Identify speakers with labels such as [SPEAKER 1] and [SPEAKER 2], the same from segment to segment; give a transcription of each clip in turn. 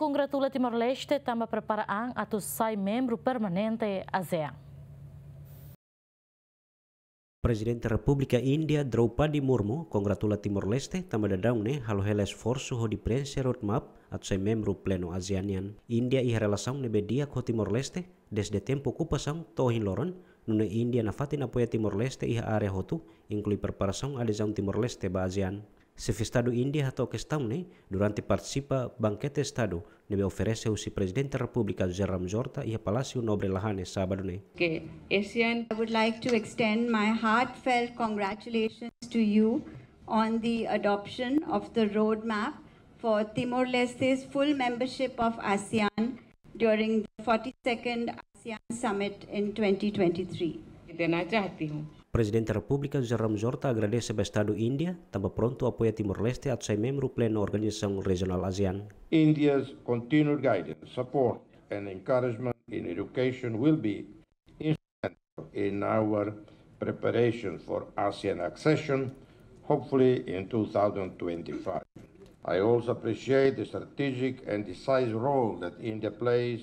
[SPEAKER 1] congratula Timor-Leste tambah prepara atau atu sai membro permanente ASEAN. Presiden Republika India Draupadi Murmu congratula Timor-Leste tambah dadang ne halo hela esforço ho diprense roadmap at sai membro pleno ASEAN India ih relação nebe dia ko Timor-Leste desde tempo kupasang tohin loron nune India na fatin Timor-Leste iha area hotu inclui preparação adesão Timor-Leste ba ASEAN se Estado India ha orquestado durante participa banquete Estado, debe oferece o Presidente da República José Ramos e a Palácio Nobre Lahane sábado. Né?
[SPEAKER 2] Okay, Asian, I would like to extend my heartfelt congratulations to you on the adoption of the roadmap for Timor-Leste's full membership of ASEAN during the 42nd ASEAN Summit in 2023. देना चाहती हूँ
[SPEAKER 1] Presidente da República, José Ramos Horta, agradece ao Estado Índia, também pronto apoia Timor-Leste a ser membro pleno da Organização Regional ASEAN.
[SPEAKER 3] India's continued guidance, support and encouragement in education will be
[SPEAKER 1] instrumental
[SPEAKER 3] in our preparation for ASEAN accession, hopefully in 2025. I also appreciate the strategic and decisive role that India plays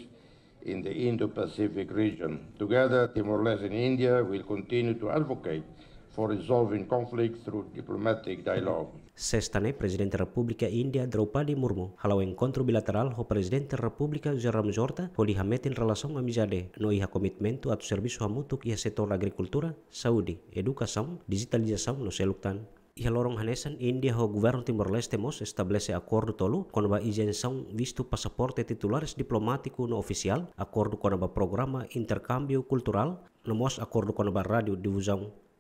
[SPEAKER 3] in the Indo-Pacific region. Together, Timor-Leste and India will continue to advocate for resolving conflicts through diplomatic dialogue.
[SPEAKER 1] Sexta-ne, Presidente da República Índia Draupadi Murmu halau encontro bilateral ho Presidente da República Jaram Jorta ho lihamet em relação à amizade no iha comitimento ato serviço a mútuo iha setor agricultura, Saudi, educação, digitalização no seluctan. lorong hanesan India ho governo Timor-Leste mos estabelece acordo tolu conaba isenção visto pasaporte titulares diplomático no ofisial, acordo conaba programa intercâmbio kultural no mos acordo conaba radio di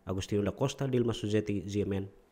[SPEAKER 1] Agostinho da Costa, Dilma Sujeti, Ziemen.